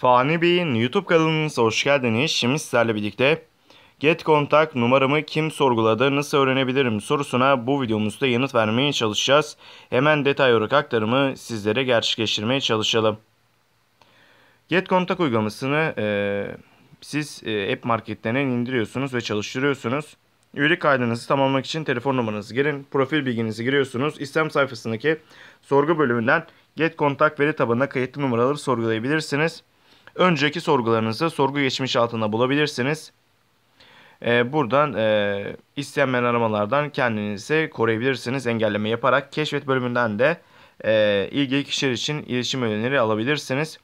Fani Bey'in YouTube kanalınıza hoş geldiniz. Şimdi sizlerle birlikte Get kontak numaramı kim sorguladı nasıl öğrenebilirim sorusuna bu videomuzda yanıt vermeye çalışacağız. Hemen detay olarak aktarımı sizlere gerçekleştirmeye çalışalım. Get kontak uygulamasını e, siz e, app marketlerinden indiriyorsunuz ve çalıştırıyorsunuz. Üyelik kaydınızı tamamlamak için telefon numaranızı girin, profil bilginizi giriyorsunuz. İstem sayfasındaki sorgu bölümünden Get kontak veri tabanına kayıtlı numaraları sorgulayabilirsiniz önceki sorgularınızı sorgu geçmiş altında bulabilirsiniz. E, buradan e, istenmeyen aramalardan kendinizi koruyabilirsiniz. Engelleme yaparak keşfet bölümünden de e, ilgili kişiler için iletişim önerileri alabilirsiniz.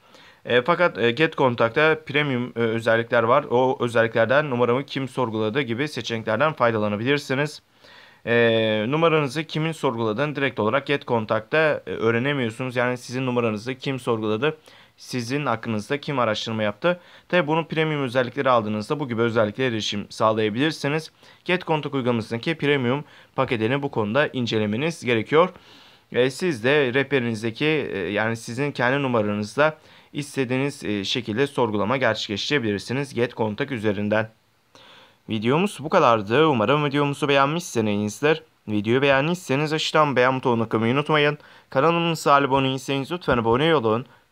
E, fakat e, Get Contact'ta premium e, özellikler var. O özelliklerden numaramı kim sorguladı gibi seçeneklerden faydalanabilirsiniz. E, numaranızı kimin sorguladığını direkt olarak Get Contact'ta e, öğrenemiyorsunuz. Yani sizin numaranızı kim sorguladı sizin hakkınızda kim araştırma yaptı? Tabi bunun premium özellikleri aldığınızda bu gibi özelliklere erişim sağlayabilirsiniz. GetContact uygulamasındaki premium paketini bu konuda incelemeniz gerekiyor. E, siz de rehberinizdeki e, yani sizin kendi numaranızda istediğiniz e, şekilde sorgulama gerçekleştirebilirsiniz GetContact üzerinden. Videomuz bu kadardı. Umarım videomuzu beğenmişsinizdir. Videoyu beğendiyseniz aşağıdan beğen butonuna kılmayı unutmayın. Kanalımıza abone değilseniz lütfen abone olun.